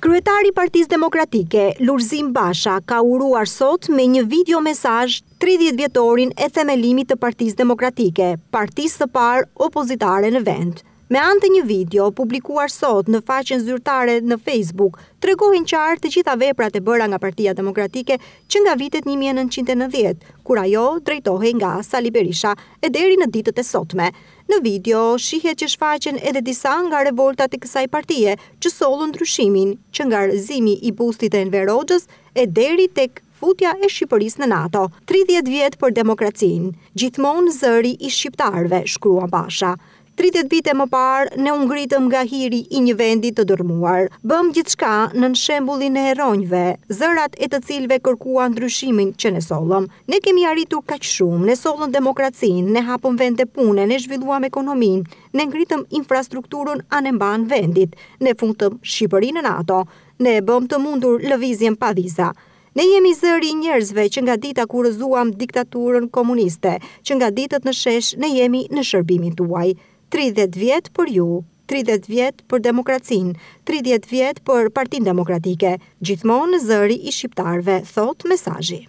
Kryetari Partiz Demokratike, Lurzim Basha, ka uruar sot me një video mesaj 30 vjetorin e themelimit të Partiz Demokratike, partiz të par opozitare në vend. Me antë një video, publikuar sot në faqen zyrtare në Facebook, tregohin qartë të gjitha veprat e bëra nga partia demokratike që nga vitet 1990, kur ajo drejtohej nga Sali Berisha e deri në ditët e sotme. Në video, shihet që shfaqen edhe disa nga revoltat e kësaj partie që solën ndryshimin që nga rëzimi i bustit e nverogjës e deri tek futja e Shqipërisë në NATO. 30 vjetë për demokracinë, gjithmonë zëri i shqiptarve, shkruan pasha. 30 vite më parë ne u ngritëm nga hiri i një vendi të dërmuar. Bëm gjithçka në shembullin e heronjve, zërat e të cilëve kërkuan ndryshimin që ne sollëm. Ne kemi arritur kaq shumë, ne sollëm demokracinë, ne hapëm vende pune, ne zhvilluam ekonominë, ne ngritëm infrastrukturën anëmban vendit, ne futëm Shqipërinë në NATO, ne bëm të mundur lëvizjen pa viza. Ne jemi zëri njerëzve që nga dita kur rëzuam diktaturën komuniste, që nga ditët në shesh ne jemi në shërbimin tuaj. 30 vjet për ju, 30 vjet për demokracin, 30 vjet për Partin Demokratike, gjithmonë zëri i shqiptarve, thot mesazhi.